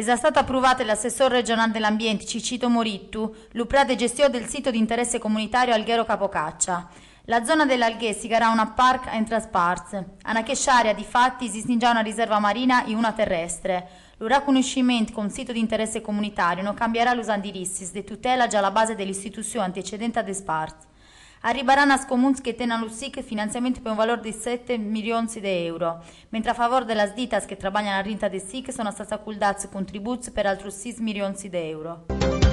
È già stato approvato l'assessore regionale dell'ambiente Cicito Morittu, l'Uprate gestione del sito di interesse comunitario Alghero Capocaccia. La zona dell'Alghe si gara una park e trasparse. Anachesciaria di fatti esiste già una riserva marina e una terrestre. Il riconoscimento con sito di interesse comunitario non cambierà l'usandirissis de tutela già alla base dell'istituzione antecedente ad Espart. Arriberan ascomuns que tenan o SIC financiamento per un valore di 7 milioni di euro, mentre a favore das Sditas che trabalham la rinta de SIC sono stati accoldati contributi per altri 6 milioni di euro.